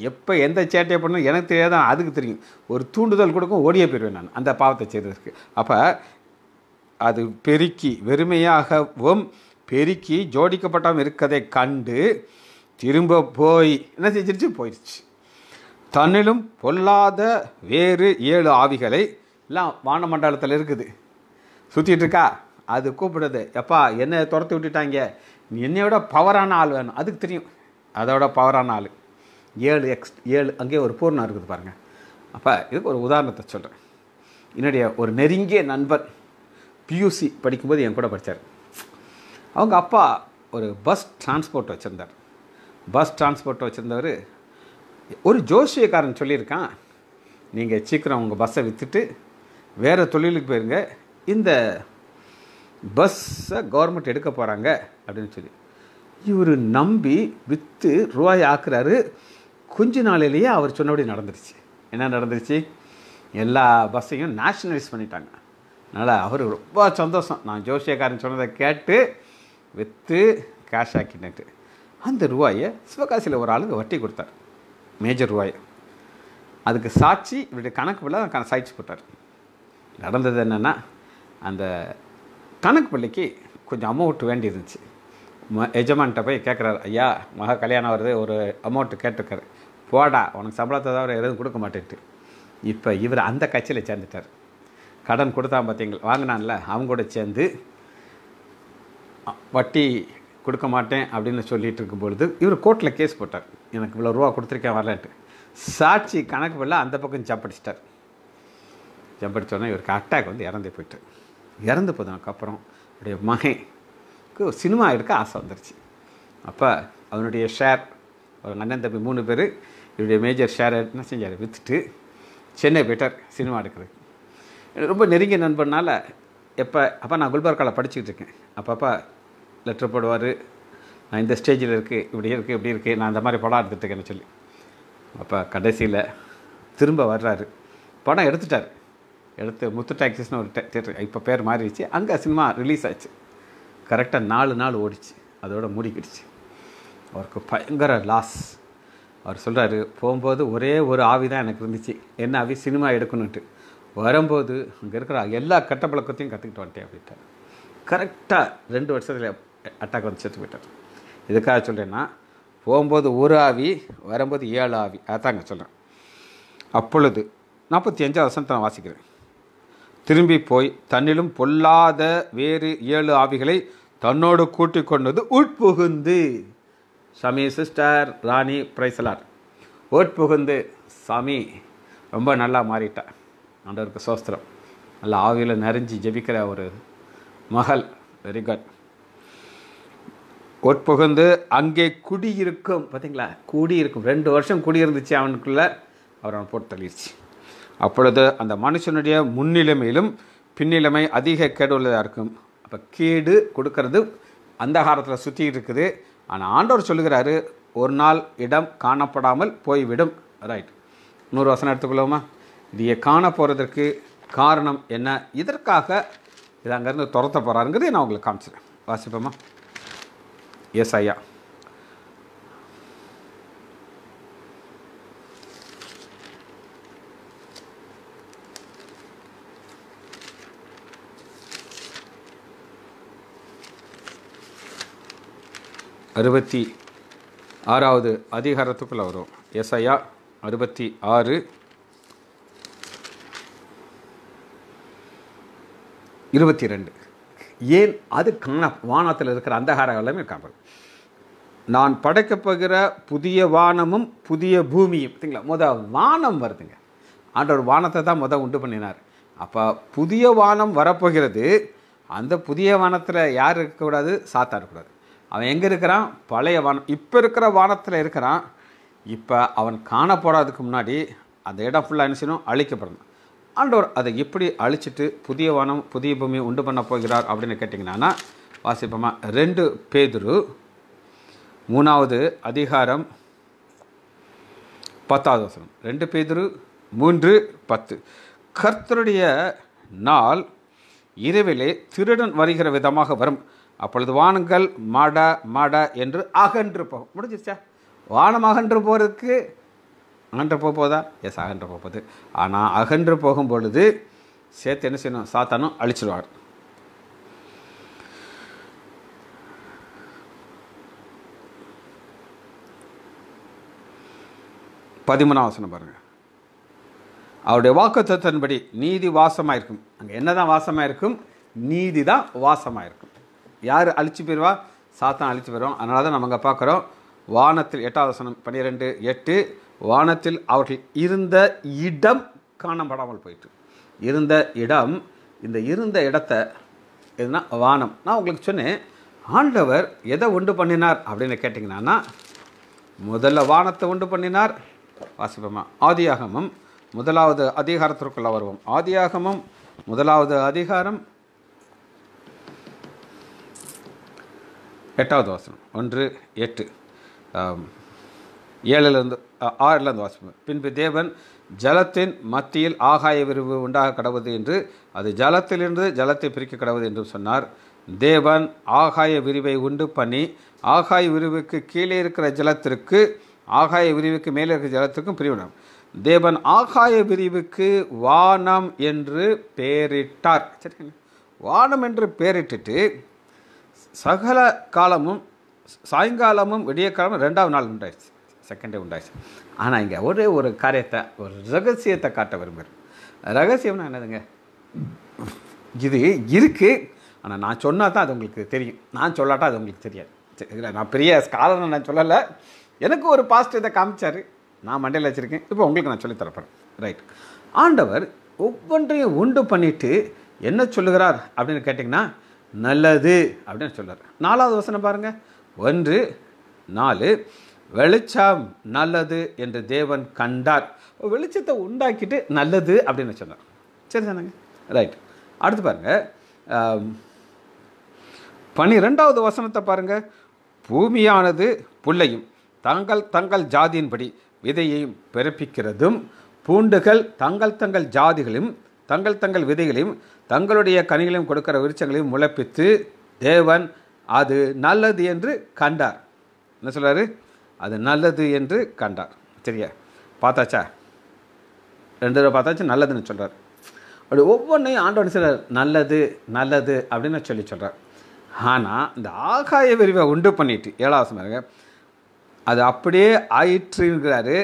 எப்போ எந்த சேட்டையை பண்ணணும் எனக்கு தெரியாது அதுக்கு தெரியும் ஒரு தூண்டுதல் கொடுக்கும் ஓடியே போயிடுவேன் நான் அந்த பாவத்தை செய்ததற்கு அப்போ அது பெருக்கி வெறுமையாகவும் பெருக்கி ஜோடிக்கப்பட்டாமல் இருக்கதை கண்டு திரும்ப போய் என்ன செஞ்சிருச்சு போயிடுச்சு தன்னிலும் பொல்லாத வேறு ஏழு ஆவிகளை எல்லாம் வானமண்டலத்தில் இருக்குது சுற்றிட்டு இருக்கா அது கூப்பிடுது எப்பா என்னை துரத்து விட்டுட்டாங்க என்னை விட பவரான ஆள் வேணும் அதுக்கு தெரியும் அதோட பவரான ஆள் ஏழு எக்ஸ் ஏழு அங்கேயே ஒரு பூர்ணம் இருக்குது பாருங்கள் அப்போ இதுக்கு ஒரு உதாரணத்தை சொல்கிறேன் என்னுடைய ஒரு நெருங்கிய நண்பர் பியூசி படிக்கும்போது என் கூட படித்தார் அவங்க அப்பா ஒரு பஸ் டிரான்ஸ்போர்ட் வச்சுருந்தார் பஸ் டிரான்ஸ்போர்ட் வச்சுருந்தவர் ஒரு ஜோசியக்காரன் சொல்லியிருக்கான் நீங்கள் சீக்கிரம் உங்கள் பஸ்ஸை விற்றுட்டு வேறு தொழிலுக்கு போயிருங்க இந்த பஸ்ஸை கவர்மெண்ட் எடுக்க போகிறாங்க அப்படின்னு சொல்லி இவர் நம்பி விற்று ரூபாய் ஆக்குறாரு கொஞ்ச நாளிலேயே அவர் சொன்னபடி நடந்துருச்சு என்ன நடந்துருச்சு எல்லா பஸ்ஸையும் நேஷ்னலைஸ் பண்ணிட்டாங்க அதனால் அவர் ரொம்ப சந்தோஷம் நான் ஜோசியக்காரன் சொன்னதை கேட்டு விற்று கேஷ் ஆக்கினேட்டு அந்த ரூபாயை சிவகாசியில் ஒரு ஆளுக்கு வட்டி கொடுத்தார் மேஜர் ரூபாயை அதுக்கு சாட்சி இவருடைய கணக்கு பிள்ளை சாய்ச்சி போட்டார் நடந்தது என்னென்னா அந்த கணக்கு பள்ளிக்கு கொஞ்சம் அமௌண்ட் வேண்டி இருந்துச்சு ம எஜமான்கிட்ட போய் கேட்குறாரு ஐயா மக கல்யாணம் வருது ஒரு அமௌண்ட்டு கேட்டிருக்காரு போடா உனக்கு சம்பளத்தை தவிர எதுவும் கொடுக்க மாட்டேன்ட்டு இப்போ இவர் அந்த கட்சியில் சேர்ந்துட்டார் கடன் கொடுத்தா பார்த்தீங்களா வாங்கினான்ல அவங்க கூட சேர்ந்து வட்டி கொடுக்க மாட்டேன் அப்படின்னு சொல்லிட்டு இருக்கும்பொழுது இவர் கோர்ட்டில் கேஸ் போட்டார் எனக்கு இவ்வளோ ரூபா கொடுத்துருக்கேன் வரலான்ட்டு சாட்சி கணக்கு பிள்ளை அந்த பக்கம் சாப்பிடிச்சிட்டார் ஜம்படித்தோடனே இவருக்கு அட்டாக் வந்து இறந்து போயிட்டு இறந்து போனதுக்கப்புறம் அவருடைய மகனுக்கு சினிமா எடுக்க ஆசை வந்துருச்சு அப்போ அவனுடைய ஷேர் அவங்க அண்ணன் தம்பி மூணு பேர் இவருடைய மேஜர் ஷேரை என்ன செஞ்சார் விற்றுட்டு சென்னை போயிட்டார் சினிமா எடுக்கிறதுக்கு ரொம்ப நெருங்கிய நண்பனால் எப்போ அப்போ நான் குல்பர்காவில் படிச்சுக்கிட்டு இருக்கேன் அப்பப்போ லெட்டர் போடுவார் நான் இந்த ஸ்டேஜில் இருக்குது இப்படி இருக்குது இப்படி இருக்குது நான் அந்த மாதிரி படம் எடுத்துகிட்டு இருக்கேன்னு சொல்லி அப்போ கடைசியில் திரும்ப வர்றாரு படம் எடுத்துட்டார் எடுத்து முத்து டாக்ஸிஸ்னு ஒரு தேட்டர் இப்போ பேர் மாறிடுச்சு அங்கே சினிமா ரிலீஸ் ஆச்சு கரெக்டாக நாலு நாள் ஓடிச்சு அதோட மூடிக்கிடுச்சு அவருக்கு பயங்கர லாஸ் அவர் சொல்கிறாரு போகும்போது ஒரே ஒரு ஆவி தான் எனக்கு இருந்துச்சு என்ன ஆவி சினிமா எடுக்கணுன்ட்டு வரும்போது அங்கே இருக்கிற எல்லா கட்ட பழக்கத்தையும் கற்றுக்கிட்டு வந்துட்டேன் அப்படின்ட்டார் கரெக்டாக ரெண்டு வருஷத்தில் அட்டாக் வந்து செத்து போயிட்டார் இதுக்காக சொல்கிறேன்னா போகும்போது ஒரு ஆவி வரும்போது ஏழு ஆவி அதாங்க சொல்கிறேன் அப்பொழுது நாற்பத்தி அஞ்சாவது வருஷம் நான் வாசிக்கிறேன் திரும்பி போய் தன்னிலும் பொல்லாத வேறு ஏழு ஆவிகளை தன்னோடு கூட்டிக் கொண்டது உட்புகுந்து சாமி சிஸ்டர் ராணி பிரைசலார் உட்புகுந்து சாமி ரொம்ப நல்லா மாறிட்டேன் ஆண்டவருக்கு சோஸ்திரம் நல்லா ஆவியில் நிறைஞ்சி ஜெபிக்கிற ஒரு மகள் வெரி குட் உட்புகுந்து அங்கே குடியிருக்கும் பார்த்தீங்களா குடியிருக்கும் ரெண்டு வருஷம் குடியிருந்துச்சு அவனுக்குள்ளே அவர் அவன் போட்டு தள்ளிடுச்சு அப்பொழுது அந்த மனுஷனுடைய முன்னிலைமையிலும் பின்னிலைமை அதிக கேடு உள்ளதாக இருக்கும் அப்போ கேடு கொடுக்கறது அந்த காலத்தில் சுற்றி இருக்குது ஆனால் ஆண்டவர் சொல்லுகிறாரு ஒரு நாள் இடம் காணப்படாமல் போய்விடும் ரைட் நூறு வசனம் எடுத்துக்கொள்ளோமா இதையை காண போகிறதுக்கு காரணம் என்ன இதற்காக இது அங்கேருந்து துரத்த போகிறாருங்கிறத நான் உங்களுக்கு காமிச்சிடுறேன் வாசிப்போமா எஸ் ஐயா அறுபத்தி ஆறாவது அதிகாரத்துக்குள்ளே வரும் எஸ்ஐயா அறுபத்தி ஆறு இருபத்தி ரெண்டு ஏன் அது காண வானத்தில் இருக்கிற அந்தகாரங்களுமே எல்லாமே காப்பது நான் படைக்கப்போகிற புதிய வானமும் புதிய பூமியும் பார்த்தீங்களா முத வானம் வருதுங்க ஆண்டவர் வானத்தை தான் முத உண்டு பண்ணினார் அப்போ புதிய வானம் வரப்போகிறது அந்த புதிய வானத்தில் யார் இருக்கக்கூடாது சாத்தா இருக்கக்கூடாது அவன் எங்கே இருக்கிறான் பழைய வானம் இப்போ இருக்கிற வானத்தில் இருக்கிறான் இப்போ அவன் காண முன்னாடி அந்த இடம் ஃபுல்லாக என்ன செய்யணும் அழிக்கப்படணும் ஆண்டவர் அதை எப்படி அழிச்சிட்டு புதிய வானம் புதிய பூமி உண்டு பண்ண போகிறார் அப்படின்னு கேட்டிங்கன்னா வாசிப்போமா ரெண்டு பேதுரு மூணாவது அதிகாரம் பத்தாவது வசனம் ரெண்டு பேதுரு மூன்று பத்து கர்த்தருடைய நாள் இரவிலே திருடன் வருகிற விதமாக வரும் அப்பொழுது வானங்கள் மட மட என்று அகன்று போகும் முடிஞ்சிருச்சா வானம் அகன்று போகிறதுக்கு அகன்று போக போதா எஸ் அகன்று போகுது ஆனால் அகன்று போகும் பொழுது சேர்த்து என்ன செய்யணும் சாத்தானும் அழிச்சிடுவார் பதிமூணாம் வசனம் பாருங்கள் அவருடைய வாக்குத்தத்தின்படி நீதி வாசமாக இருக்கும் அங்கே என்ன தான் வாசமாக இருக்கும் நீதி தான் வாசமாக இருக்கும் யார் அழிச்சு போயிடுவா சாத்தான் அழிச்சு போயிடும் அதனால தான் நம்ம அங்கே பார்க்குறோம் வானத்தில் எட்டாவது வசனம் பன்னிரெண்டு எட்டு வானத்தில் அவர்கள் இருந்த இடம் காணப்படாமல் போயிட்டு இருந்த இடம் இந்த இருந்த இடத்த எதுனா வானம் நான் உங்களுக்கு சொன்னேன் ஆண்டவர் எதை உண்டு பண்ணினார் அப்படின்னு கேட்டிங்கன்னா முதல்ல வானத்தை உண்டு பண்ணினார் வாசிப்போமா ஆதியாகமும் முதலாவது அதிகாரத்திற்குள்ளே வருவோம் ஆதியாகமும் முதலாவது அதிகாரம் எட்டாவது வாசனம் ஒன்று எட்டு ஏழுலேருந்து ஆறிலிருந்து வாசிப்போம் பின்பு தேவன் ஜலத்தின் மத்தியில் ஆகாய விரிவு உண்டாக கடவுது என்று அது ஜலத்திலிருந்து ஜலத்தை பிரிக்க கடவுது என்றும் சொன்னார் தேவன் ஆகாய விரிவை உண்டு பண்ணி ஆகாய விரிவுக்கு கீழே இருக்கிற ஜலத்திற்கு ஆகாய விரிவுக்கு மேலே இருக்கிற ஜலத்திற்கும் பிரிவினம் தேவன் ஆகாய விரிவுக்கு வானம் என்று பெயரிட்டார் சரிங்களா வானம் என்று பெயரிட்டுட்டு சகல காலமும் சாயங்காலமும் விடிய காலமும் ரெண்டாவது நாள் உண்டாயிடுச்சு செகண்டே உண்டாயிடுச்சு ஆனால் இங்கே ஒரே ஒரு காரியத்தை ஒரு ரகசியத்தை காட்ட விரும்புகிறேன் ரகசியம்னா என்னதுங்க இது இருக்குது ஆனால் நான் சொன்னால் தான் அது உங்களுக்கு தெரியும் நான் சொல்லாட்டா அது உங்களுக்கு தெரியாது இல்லை நான் பெரிய ஸ்காலர் நான் சொல்லலை எனக்கு ஒரு பாஸ்ட் இதை காமிச்சார் நான் மண்டையில் வச்சுருக்கேன் இப்போ உங்களுக்கு நான் சொல்லி தரப்பேன் ரைட் ஆண்டவர் ஒவ்வொன்றையும் உண்டு பண்ணிவிட்டு என்ன சொல்லுகிறார் அப்படின்னு கேட்டிங்கன்னா நல்லது அப்படின்னு சொல்கிறார் நாலாவது வசனம் பாருங்கள் ஒன்று நாலு வெளிச்சம் நல்லது என்று தேவன் கண்டார் வெளிச்சத்தை உண்டாக்கிட்டு நல்லது அப்படின்னு சொன்னார் சரி சொன்னாங்க ரைட் அடுத்து பாருங்கள் பனிரெண்டாவது வசனத்தை பாருங்கள் பூமியானது புள்ளையும் தங்கள் தங்கள் ஜாதியின்படி விதையையும் பிறப்பிக்கிறதும் பூண்டுகள் தங்கள் தங்கள் ஜாதிகளையும் தங்கள் தங்கள் விதைகளையும் தங்களுடைய கனிகளையும் கொடுக்கிற விருச்சங்களையும் முளைப்பித்து தேவன் அது நல்லது என்று கண்டார் என்ன சொல்கிறாரு அது நல்லது என்று கண்டார் சரியா பார்த்தாச்சா ரெண்டு தடவை பார்த்தாச்சு நல்லதுன்னு சொல்கிறார் அப்படி ஒவ்வொன்றையும் ஆண்டவன் சிலர் நல்லது நல்லது அப்படின்னு சொல்லி சொல்கிறார் ஆனால் இந்த ஆகாய விரிவை உண்டு பண்ணிட்டு ஏழாவது பாருங்க அது அப்படியே ஆயிற்றுங்கிறாரு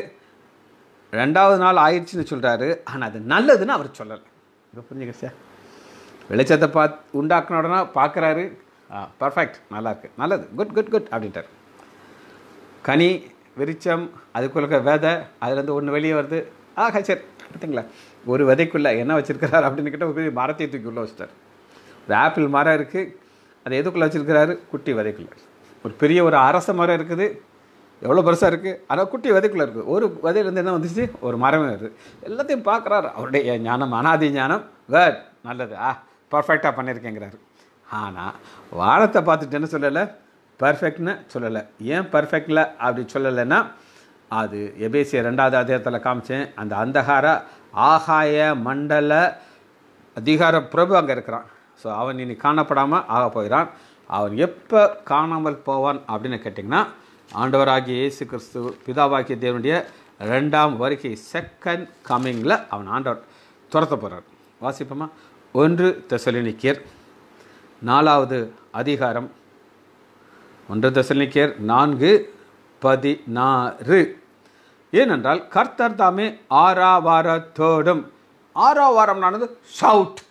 ரெண்டாவது நாள் ஆயிடுச்சுன்னு சொல்கிறாரு ஆனால் அது நல்லதுன்னு அவர் சொல்லலை இதை புரிஞ்சுக்க சார் வெளிச்சத்தை பாத் உண்டாக்கின உடனே பார்க்குறாரு ஆ பர்ஃபெக்ட் நல்லாயிருக்கு நல்லது குட் குட் குட் அப்படின்ட்டார் கனி விரிச்சம் அதுக்குள்ள விதை அதுலேருந்து ஒன்று வெளியே வருது ஆ சரி பார்த்தீங்களா ஒரு விதைக்குள்ளே என்ன வச்சுருக்கிறார் அப்படின்னு கேட்டால் ஒரு மரத்தை தூக்கி உள்ளே வச்சுட்டார் ஒரு ஆப்பிள் மரம் இருக்குது அது எதுக்குள்ளே வச்சுருக்கிறாரு குட்டி விதைக்குள்ளே ஒரு பெரிய ஒரு அரச மரம் இருக்குது எவ்வளோ பெருசாக இருக்குது ஆனால் குட்டி விதைக்குள்ளே இருக்குது ஒரு விதையிலேருந்து என்ன வந்துச்சு ஒரு மரம் வருது எல்லாத்தையும் பார்க்குறாரு அவருடைய ஞானம் அனாதி ஞானம் குட் நல்லது ஆ பர்ஃபெக்டாக பண்ணியிருக்கேங்கிறாரு ஆனால் வானத்தை பார்த்துட்டு என்ன சொல்லலை பர்ஃபெக்ட்னு சொல்லலை ஏன் பர்ஃபெக்டில் அப்படி சொல்லலைன்னா அது எபேசிய ரெண்டாவது அதிகாரத்தில் காமிச்சேன் அந்த அந்தகார ஆகாய மண்டல அதிகார பிரபு அங்கே இருக்கிறான் ஸோ அவன் இனி காணப்படாமல் ஆக போயிடான் அவன் எப்போ காணாமல் போவான் அப்படின்னு கேட்டிங்கன்னா ஆண்டவராகிய இயேசு கிறிஸ்து பிதாவாக்கிய தேவனுடைய ரெண்டாம் வருகை செகண்ட் கம்மிங்கில் அவன் ஆண்டவர் துரத்த போகிறார் வாசிப்போமா ஒன்று தசலினிக்கியர் நாலாவது அதிகாரம் ஒன்று தசலினிக்கியர் நான்கு பதினாறு ஏனென்றால் கர்த்தர் தாமே ஆறாவாரத்தோடும் ஆறாவாரம்னானது ஷவுட்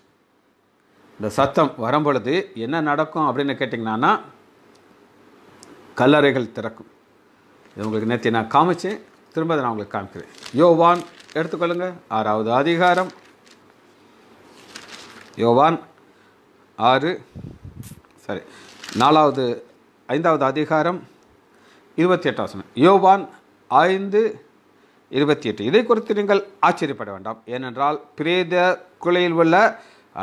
இந்த சத்தம் வரும்பொழுது என்ன நடக்கும் அப்படின்னு கேட்டிங்கன்னா கல்லறைகள் திறக்கும் இது உங்களுக்கு நேற்று நான் காமிச்சேன் திரும்ப நான் உங்களுக்கு காமிக்கிறேன் யோவான் எடுத்துக்கொள்ளுங்க ஆறாவது அதிகாரம் யோவான் ஆறு சரி நாலாவது ஐந்தாவது அதிகாரம் இருபத்தி எட்டாவது யோவான் ஐந்து இருபத்தி எட்டு இதை குறித்து நீங்கள் ஆச்சரியப்பட வேண்டாம் ஏனென்றால் பிரேத குலையில் உள்ள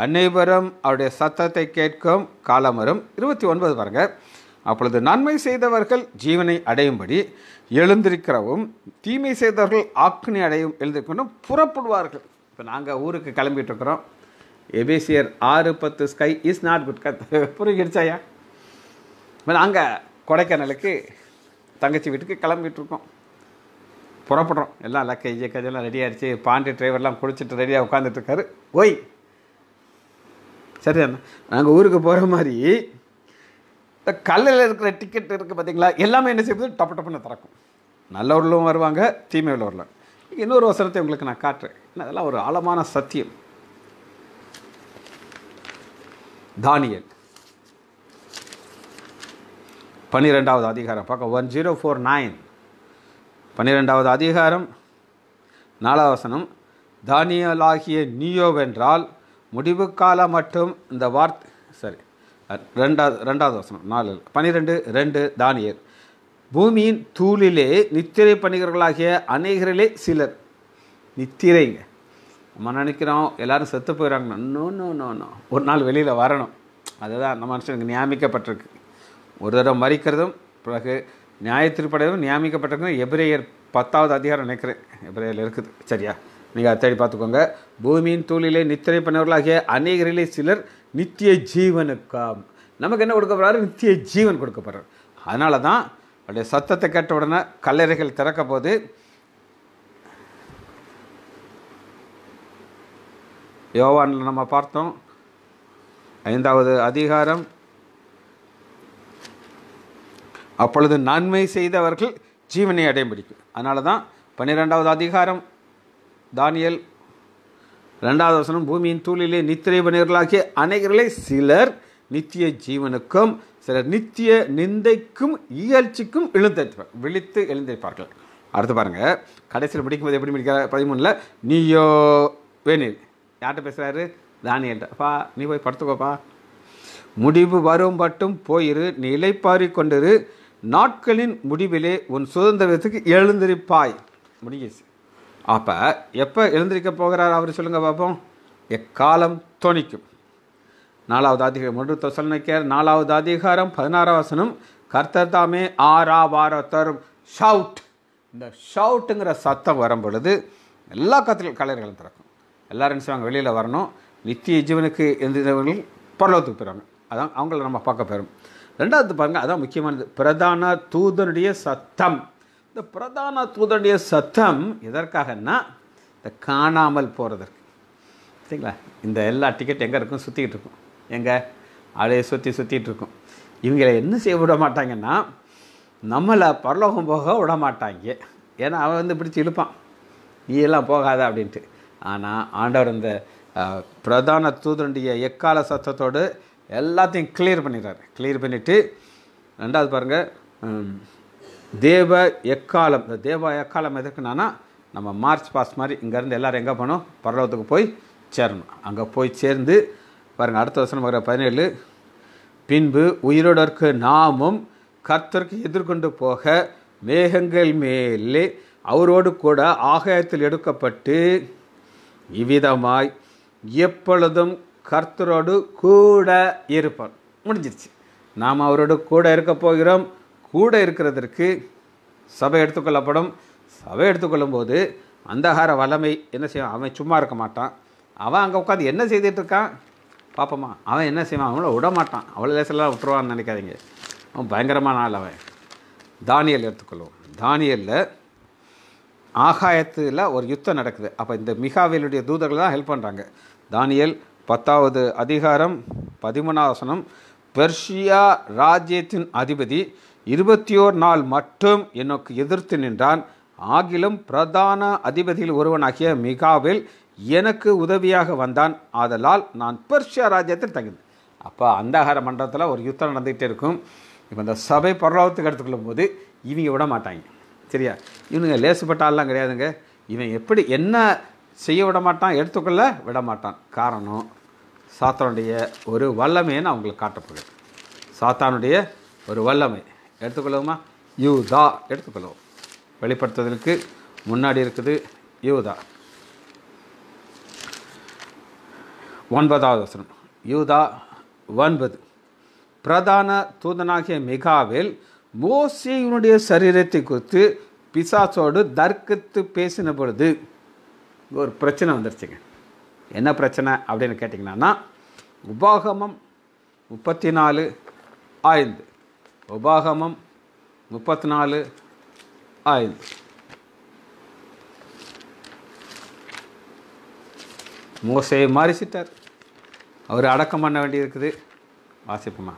அனைவரும் அவருடைய சத்தத்தை கேட்கும் காலம் வரும் இருபத்தி ஒன்பது பாருங்கள் அப்பொழுது நன்மை செய்தவர்கள் ஜீவனை அடையும்படி எழுந்திருக்கிறவும் தீமை செய்தவர்கள் ஆக்கினை அடையும் எழுந்திருக்கணும் புறப்படுவார்கள் இப்போ நாங்கள் ஊருக்கு கிளம்பிட்டு இருக்கிறோம் ஆறு பத்து ஸ்கை இஸ் நாட் குட் கத் புரிகிடுச்சாயா இப்போ நாங்கள் கொடைக்கானலுக்கு தங்கச்சி வீட்டுக்கு கிளம்பிட்டுருக்கோம் புறப்படுறோம் எல்லாம் லக்கேஜ் கஜெல்லாம் ரெடி ஆகிடுச்சு பாண்டி டிரைவர்லாம் குளிச்சுட்டு ரெடியாக உட்காந்துட்ருக்காரு ஓய் சரியா நாங்கள் ஊருக்கு போகிற மாதிரி இந்த கல்லில் இருக்கிற டிக்கெட் இருக்குது பார்த்தீங்களா எல்லாமே என்ன செய்வது டப்பு டப்புன்னு திறக்கும் நல்லவர்களும் வருவாங்க தீமையில் வரலாம் இன்னொரு வசனத்தை உங்களுக்கு நான் காட்டுறேன் அதெல்லாம் ஒரு ஆழமான சத்தியம் தானியல் பன்னிரெண்டாவது அதிகாரம் பார்க்க ஒன் ஜீரோ ஃபோர் நைன் பன்னிரெண்டாவது அதிகாரம் நாலாவசனம் தானியலாகிய நியோவென்றால் முடிவு காலம் மட்டும் இந்த வார்த்தை சரி ரெண்டாவது ரெண்டாவது வசனம் நாலு பன்னிரெண்டு ரெண்டு தானியர் பூமியின் தூளிலே நித்திரை பணிகர்களாகிய அநேகரிலே சிலர் நித்திரைங்க நம்ம நினைக்கிறோம் எல்லோரும் செத்து போயிடுறாங்கன்னு நோ நோ நோ ஒரு நாள் வெளியில் வரணும் அதுதான் அந்த மனுஷனுக்கு நியமிக்கப்பட்டிருக்கு ஒரு தடவை மறிக்கிறதும் பிறகு நியாயத்திற்படையதும் நியமிக்கப்பட்டிருக்கும் எபிரேயர் பத்தாவது அதிகாரம் நினைக்கிறேன் எபிரேயர் இருக்குது சரியா நீங்கள் அதை தேடி பார்த்துக்கோங்க பூமியின் தூளிலே நித்திரை பண்ணவர்களாகிய அநேகரிலே சிலர் நித்திய ஜீவனுக்கா நமக்கு என்ன கொடுக்கப்படுறாரு நித்திய ஜீவன் கொடுக்கப்படுறார் அதனால தான் அவருடைய சத்தத்தை கேட்ட உடனே கல்லறைகள் திறக்க போது யோவானில் நம்ம பார்த்தோம் ஐந்தாவது அதிகாரம் அப்பொழுது நன்மை செய்தவர்கள் ஜீவனை அடைய பிடிக்கும் அதனால தான் பன்னிரெண்டாவது அதிகாரம் தானியல் ரெண்டாவது வசனம் பூமியின் தூளிலே நித்திரைவு நேர்களாகிய அநேகர்களே சிலர் நித்திய ஜீவனுக்கும் சிலர் நித்திய நிந்தைக்கும் இயல்ச்சிக்கும் எழுந்திருப்பார் விழித்து எழுந்திருப்பார்கள் அடுத்து பாருங்கள் கடைசியில் பிடிக்கும்போது எப்படி படிக்கிறார் பதிமூணில் நீயோ வேணில் யார்கிட்ட பேசுகிறாரு தானியல்டப்பா நீ போய் படுத்துக்கோப்பா முடிவு வரும் மட்டும் போயிரு நீ இலைப்பாரி கொண்டிரு நாட்களின் முடிவிலே உன் சுதந்திரத்துக்கு எழுந்திருப்பாய் முடிஞ்சிச்சு அப்போ எப்போ எழுந்திருக்க போகிறார் அவர் சொல்லுங்கள் பார்ப்போம் எக்காலம் துணிக்கும் நாலாவது அதிகாரம் ஒன்று தொசல்நக்கேர் நாலாவது அதிகாரம் பதினாறாம் வசனம் கர்த்தர் தாமே ஆறாவாரத்தர் ஷவுட் இந்த ஷவுட்டுங்கிற சத்தம் வரும் பொழுது எல்லா கத்தில் கலைஞர்களும் திறக்கும் எல்லோரும் செய்வாங்க வெளியில் வரணும் நித்திய ஜீவனுக்கு எந்திரவர்கள் பரலோகத்துக்கு போயிடுவாங்க அதான் அவங்கள நம்ம பார்க்க போயிடும் ரெண்டாவது பாருங்கள் அதான் முக்கியமானது பிரதான தூதனுடைய சத்தம் இந்த பிரதான தூதனுடைய சத்தம் எதற்காகன்னா இந்த காணாமல் போகிறதற்கு சரிங்களா இந்த எல்லா டிக்கெட் எங்கே இருக்கும் சுற்றிக்கிட்டு இருக்கும் எங்கே அலையை சுற்றி சுற்றிட்டு இருக்கும் இவங்களை என்ன செய்ய விட மாட்டாங்கன்னா நம்மளை பரலோகம் போக விட மாட்டாங்க ஏன்னா அவன் வந்து பிடிச்சி இழுப்பான் நீ எல்லாம் போகாத அப்படின்ட்டு ஆனால் ஆண்டவர் இந்த பிரதான தூதனுடைய எக்கால சத்தத்தோடு எல்லாத்தையும் கிளியர் பண்ணிடுறாரு கிளியர் பண்ணிவிட்டு ரெண்டாவது பாருங்கள் தேவ எக்காலம் இந்த தேவ எக்காலம் எதுக்குனானா நம்ம மார்ச் பாஸ் மாதிரி இங்கேருந்து எல்லோரும் எங்கே போனோம் பரலோகத்துக்கு போய் சேரணும் அங்கே போய் சேர்ந்து பாருங்கள் அடுத்த வருஷம் வர பதினேழு பின்பு உயிரோடற்கு நாமும் கர்த்தருக்கு எதிர்கொண்டு போக மேகங்கள் மேலே அவரோடு கூட ஆகாயத்தில் எடுக்கப்பட்டு இவ்விதமாய் எப்பொழுதும் கர்த்தரோடு கூட இருப்பார் முடிஞ்சிருச்சு நாம் அவரோடு கூட இருக்க போகிறோம் கூட இருக்கிறதற்கு சபை எடுத்துக்கொள்ளப்படும் சபை எடுத்துக்கொள்ளும் போது அந்தகார வளமை என்ன செய்வான் அவன் சும்மா இருக்க மாட்டான் அவன் அங்கே உட்காந்து என்ன செய்துட்ருக்கான் பார்ப்போமா அவன் என்ன செய்வான் அவங்கள விட மாட்டான் அவ்வளோ லேசெல்லாம் விட்டுருவான்னு நினைக்காதீங்க அவன் பயங்கரமான ஆள் அவன் தானியல் எடுத்துக்கொள்வோம் தானியலில் ஆகாயத்தில் ஒரு யுத்தம் நடக்குது அப்போ இந்த மிகாவிலுடைய தூதர்கள் தான் ஹெல்ப் பண்ணுறாங்க தானியல் பத்தாவது அதிகாரம் பதிமூணாவசனம் பெர்ஷியா ராஜ்யத்தின் அதிபதி இருபத்தி ஓர் நாள் மட்டும் எனக்கு எதிர்த்து நின்றான் ஆகிலும் பிரதான அதிபதியில் ஒருவனாகிய மிகாவில் எனக்கு உதவியாக வந்தான் ஆதலால் நான் பெர்ஷியா ராஜ்யத்தில் தங்கினேன் அப்போ அந்தகார மன்றத்தில் ஒரு யுத்தம் நடந்துகிட்டே இருக்கும் இப்போ இந்த சபை பரலோகத்துக்கு எடுத்துக்கொள்ளும் போது இவங்க விட மாட்டாங்க சரியா இவனுங்க லேசுப்பட்ட ஆள்லாம் கிடையாதுங்க இவன் எப்படி என்ன செய்ய விட மாட்டான் எடுத்துக்கொள்ள விட மாட்டான் காரணம் சாத்தானுடைய ஒரு வல்லமையை நான் உங்களுக்கு சாத்தானுடைய ஒரு வல்லமை எடுத்துக்கொள்ளுவோமா யூதா எடுத்துக்கொள்வோம் வெளிப்படுத்துவதற்கு முன்னாடி இருக்குது யூதா ஒன்பதாவது வசனம் யூதா ஒன்பது பிரதான தூதனாகிய மிகாவில் மோசியினுடைய சரீரத்தை குறித்து பிசாசோடு தர்க்கத்து பேசின பொழுது ஒரு பிரச்சனை வந்துருச்சுங்க என்ன பிரச்சனை அப்படின்னு கேட்டிங்கன்னா உபாகமம் முப்பத்தி நாலு ஐந்து உபாகமம் முப்பத்தி நாலு ఐదు மோசையை மாறிச்சிட்டார் அவர் அடக்கம் பண்ண வேண்டியிருக்குது வாசிப்போமா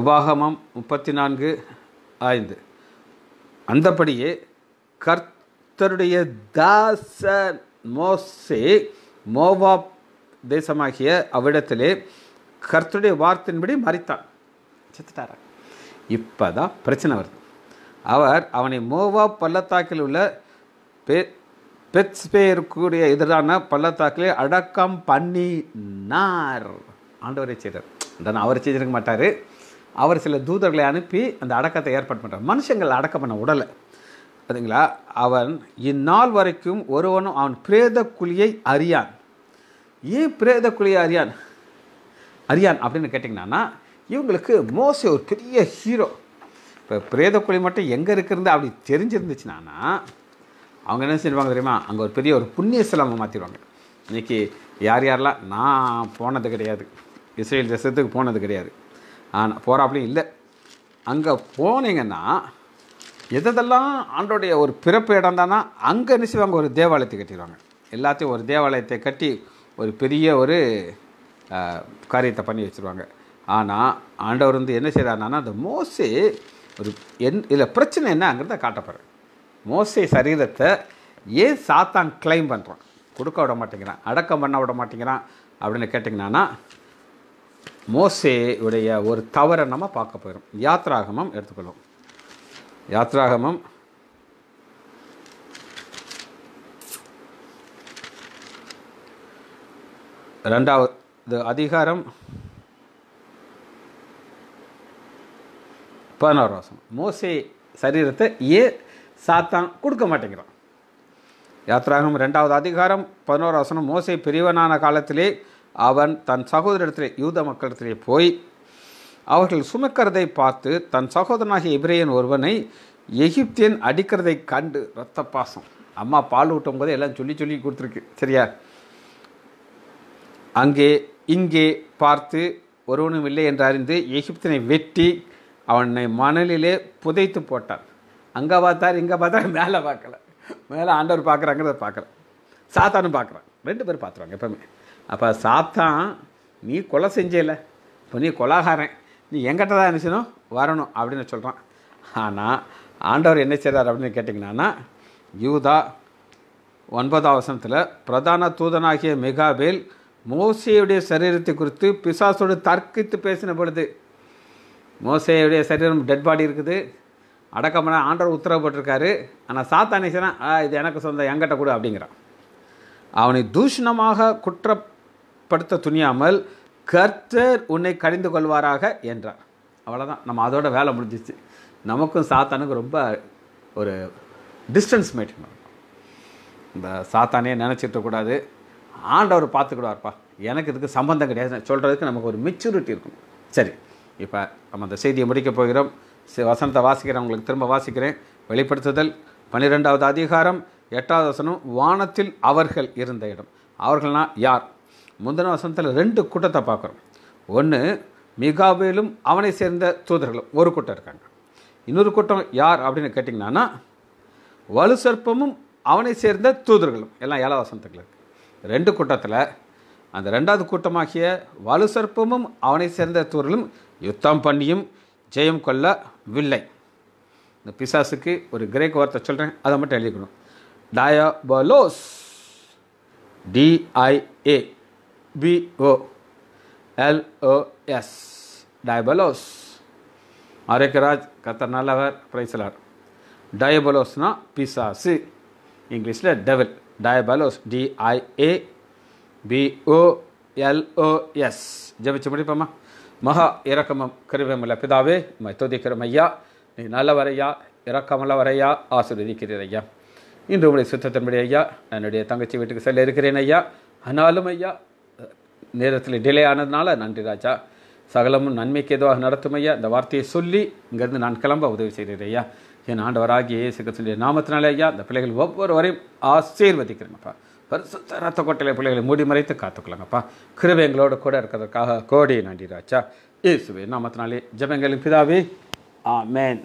உபாகமம் முப்பத்தி நான்கு ஐந்து அந்தபடியே கர்த்தருடைய தாசன் மோசே மோவா தேசமாகிய அவ்விடத்திலே கர்த்தருடைய வார்த்தையின்படி மறித்தான் செத்துட்டாரா இப்போ தான் பிரச்சனை வருது அவர் அவனை மோவா பள்ளத்தாக்கில் உள்ள பெ பெட்ஸ்பே இருக்கக்கூடிய எதிரான பள்ளத்தாக்கிலே அடக்கம் பண்ணினார் ஆண்டவரை செய்தார் தான் அவர் செஞ்சிருக்க மாட்டார் அவர் சில தூதர்களை அனுப்பி அந்த அடக்கத்தை ஏற்பாடு பண்ணுறார் மனுஷங்கள் அடக்கம் பண்ண உடலை பார்த்தீங்களா அவன் இந்நாள் வரைக்கும் ஒருவனும் அவன் பிரேத குழியை அறியான் ஏன் பிரேத குழியை அறியான் அறியான் அப்படின்னு கேட்டிங்கன்னா இவங்களுக்கு மோசே ஒரு பெரிய ஹீரோ இப்போ பிரேதக்குழி மட்டும் எங்கே இருக்கிறது அப்படி தெரிஞ்சிருந்துச்சுனா அவங்க என்ன செய்வாங்க தெரியுமா அங்கே ஒரு பெரிய ஒரு புண்ணிய சிலம்பை மாற்றிடுவாங்க இன்றைக்கி யார் யாரெல்லாம் நான் போனது கிடையாது இஸ்ரேல் தேசத்துக்கு போனது கிடையாது ஆனால் போகிறாப்புலையும் இல்லை அங்கே போனீங்கன்னா எதெல்லாம் ஆண்டோடைய ஒரு பிறப்பு இடம் தானா அங்கே என்ன செய்வாங்க ஒரு தேவாலயத்தை கட்டிடுவாங்க எல்லாத்தையும் ஒரு தேவாலயத்தை கட்டி ஒரு பெரிய ஒரு காரியத்தை பண்ணி வச்சுருவாங்க ஆனால் ஆண்டவர் வந்து என்ன செய்கிறாருனா அந்த மோசே ஒரு என் இதில் பிரச்சனை என்னங்கிறத காட்டப்படுறேன் மோசே சரீரத்தை ஏன் சாத்தான் கிளைம் பண்ணுறான் கொடுக்க விட மாட்டேங்கிறான் அடக்கம் பண்ண விட மாட்டேங்கிறான் அப்படின்னு கேட்டிங்கன்னா மோசேயுடைய ஒரு தவறை நம்ம பார்க்க போயிடும் யாத்ராகமம் எடுத்துக்கொள்வோம் யாத்ராகமம் ரெண்டாவது அதிகாரம் பதினோரு வருஷம் மோசே சரீரத்தை ஏ சாத்தான் கொடுக்க மாட்டேங்கிறான் யாத்ராகம் ரெண்டாவது அதிகாரம் பதினோரு வசனம் மோசை பிரிவனான காலத்திலே அவன் தன் சகோதரத்திலே யூத மக்களிடத்திலே போய் அவர்கள் சுமக்கிறதை பார்த்து தன் சகோதரனாகிய இப்ரேயன் ஒருவனை எகிப்தியன் அடிக்கிறதை கண்டு ரத்த பாசம் அம்மா பால் ஊட்டும் போதே எல்லாம் சொல்லி சொல்லி கொடுத்துருக்கு சரியா அங்கே இங்கே பார்த்து ஒருவனும் இல்லை என்று அறிந்து எகிப்தினை வெட்டி அவனை மணலிலே புதைத்து போட்டார் அங்கே பார்த்தார் இங்கே பார்த்தார் மேலே பார்க்கல மேலே ஆண்டவர் பார்க்குறாங்கிறத பார்க்குறேன் சாத்தானும் பார்க்குறான் ரெண்டு பேரும் பார்த்துருவாங்க எப்போவுமே அப்போ சாத்தான் நீ கொலை செஞ்சல இப்போ நீ கொலாகாரன் நீ எங்கிட்ட தான் என்ன செய்யணும் வரணும் அப்படின்னு சொல்கிறான் ஆனால் ஆண்டவர் என்ன செய்கிறார் அப்படின்னு கேட்டிங்கன்னா யூதா ஒன்பதாம் வசனத்தில் பிரதான தூதனாகிய மெகாபேல் மோசியுடைய சரீரத்தை குறித்து பிசாசோடு தர்க்கித்து பேசின பொழுது மோசையுடைய சரீரம் டெட் பாடி இருக்குது அடக்கமான ஆண்டவர் உத்தரவு போட்டிருக்காரு ஆனால் சாத்தான் சொன்னால் இது எனக்கு சொந்த எங்கிட்ட கூட அப்படிங்கிறான் அவனை தூஷணமாக குற்றப்படுத்த துணியாமல் கர்த்தர் உன்னை கடிந்து கொள்வாராக என்றார் அவ்வளோதான் நம்ம அதோட வேலை முடிஞ்சிச்சு நமக்கும் சாத்தானுக்கு ரொம்ப ஒரு டிஸ்டன்ஸ் மெயின்டைன் இந்த சாத்தானே நினச்சிட்டு கூடாது ஆண்டவர் பார்த்துக்கிடுவார்ப்பா எனக்கு இதுக்கு சம்பந்தம் கிடையாது சொல்கிறதுக்கு நமக்கு ஒரு மெச்சூரிட்டி இருக்கும் சரி இப்போ நம்ம அந்த செய்தியை முடிக்கப் போகிறோம் வசனத்தை வாசிக்கிறேன் உங்களுக்கு திரும்ப வாசிக்கிறேன் வெளிப்படுத்துதல் பன்னிரெண்டாவது அதிகாரம் எட்டாவது வசனம் வானத்தில் அவர்கள் இருந்த இடம் அவர்கள்னால் யார் முந்தின வசனத்தில் ரெண்டு கூட்டத்தை பார்க்குறோம் ஒன்று மிகாவிலும் அவனை சேர்ந்த தூதர்களும் ஒரு கூட்டம் இருக்காங்க இன்னொரு கூட்டம் யார் அப்படின்னு கேட்டிங்கன்னா வலு சர்ப்பமும் அவனை சேர்ந்த தூதர்களும் எல்லாம் ஏழா வசனத்துக்கு இருக்குது ரெண்டு கூட்டத்தில் அந்த ரெண்டாவது கூட்டமாகிய வலு சர்ப்பமும் அவனை சேர்ந்த தூதர்களும் யுத்தம் பண்ணியும் ஜெயம் கொள்ளவில்லை இந்த பிசாசுக்கு ஒரு கிரேக் வார்த்தை சொல்கிறேன் அதை மட்டும் எழுதிக்கணும் diabolos D I A B O L O S diabolos Arokiaraj கத்த நல்லவர் பிரைசலார் டயபலோஸ்னா பிசாசு இங்கிலீஷில் டெவல் டயபலோஸ் டிஐஏ பிஓஎல்ஓஎஸ் ஜபிச்சு முடிப்போமா மகா இறக்கமம் கருவமல பிதாவே உமை துதிக்கிறோம் ஐயா நீ நல்லவரையா இறக்கமல்லவரையா ஆசீர்வதிக்கிறீர் ஐயா இன்று உங்களை சுத்தத்தின்படி ஐயா என்னுடைய தங்கச்சி வீட்டுக்கு செல்ல இருக்கிறேன் ஐயா ஆனாலும் ஐயா நேரத்தில் டிலே ஆனதுனால நன்றி ராஜா சகலமும் நன்மைக்கு எதுவாக நடத்தும் ஐயா இந்த வார்த்தையை சொல்லி இங்கேருந்து நான் கிளம்ப உதவி செய்கிறேன் ஐயா என் ஆண்டவராகிய இயேசு நாமத்தினாலே ஐயா இந்த பிள்ளைகள் ஒவ்வொருவரையும் ஆசீர்வதிக்கிறேன் அப்பா பரிசுத்த ரத்த கொட்டலை பிள்ளைகளை மூடி மறைத்து காத்துக்கொள்ளுங்கப்பா கிருபை எங்களோட கூட இருக்கிறதுக்காக கோடி நன்றி ராச்சா இயேசுவே நாமத்தினாலே ஜபங்களின் பிதாவே ஆ மேன்